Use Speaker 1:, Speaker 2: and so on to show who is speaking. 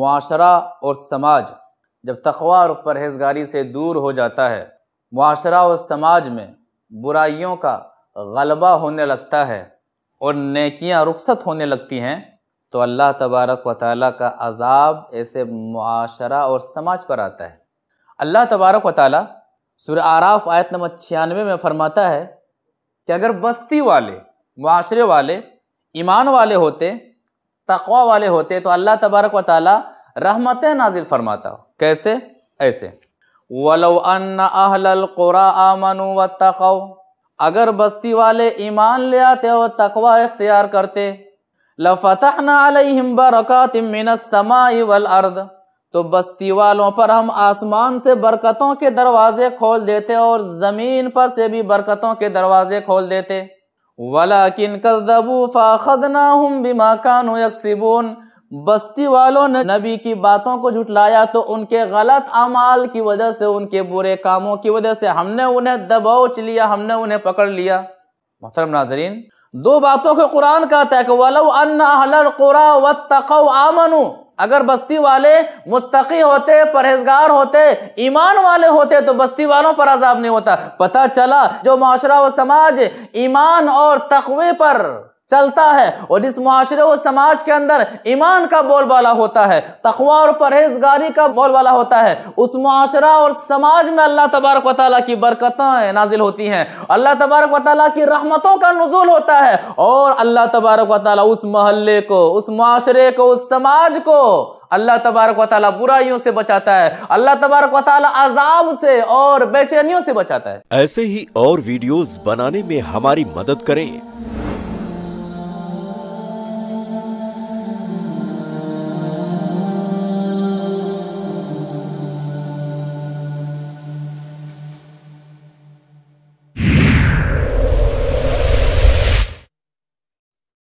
Speaker 1: माशरा और समाज जब तकवा और परहेजगारी से दूर हो जाता है माशरा और समाज में बुराइयों का गलबा होने लगता है और नेकियां रुखसत होने लगती हैं तो अल्लाह तबारक व ताली का अजाब ऐसे माशरा और समाज पर आता है अल्लाह तबारक व ताली सुर आराफ आयत नंबर छियानवे में फरमाता है कि अगर बस्ती वाले माशरे वाले ईमान वाले होते तकवा वाले होते तो अल्लाह तबारक व ताली रहमत नाजिल फरमाता हो कैसे ऐसे वलो अन अहलकुरा आमनु व तकौ अगर बस्ती वाले ईमान ले आते और तकवा इख्तियार करते लफतहना अलहिम बरकतमाई वल अर्द तो बस्ती वालों पर हम आसमान से बरकतों के दरवाजे खोल देते और ज़मीन पर से भी बरकतों के दरवाजे खोल देते वलाकिन कदबू फ़ाखदना हम बिमा कानू यकसिबून बस्ती वालों ने नबी की बातों को झुठलाया तो उनके गलत अमाल की वजह से उनके बुरे कामों की वजह से हमने उन्हें दबोच लिया हमने उन्हें पकड़ लिया मोहतरम नाजरीन दो बातों को कुरान कहता है कि वलो अन्ना हलर कुरा व आमनू अगर बस्ती वाले मुत्तकी होते परहेजगार होते ईमान वाले होते तो बस्ती वालों पर अजाब नहीं होता पता चला जो माशरा व समाज ईमान और तकवे पर चलता है और इस माशरे और समाज के अंदर ईमान का बोलबाला होता है तखवा और परहेजगारी का बोलबाला होता है उस माशरा और समाज में अल्लाह तबारक वाली की बरकतें नाजिल होती हैं अल्लाह तबारक वाली की रहमतों का नजूल होता है और अल्लाह तबारक वाली उस महल्ले को उस माशरे को उस समाज को अल्लाह तबारक वाली बुराइयों से बचाता है अल्लाह तबारक वाली अजाब से और बेचैनियों से बचाता है ऐसे ही और वीडियोज बनाने में हमारी मदद करें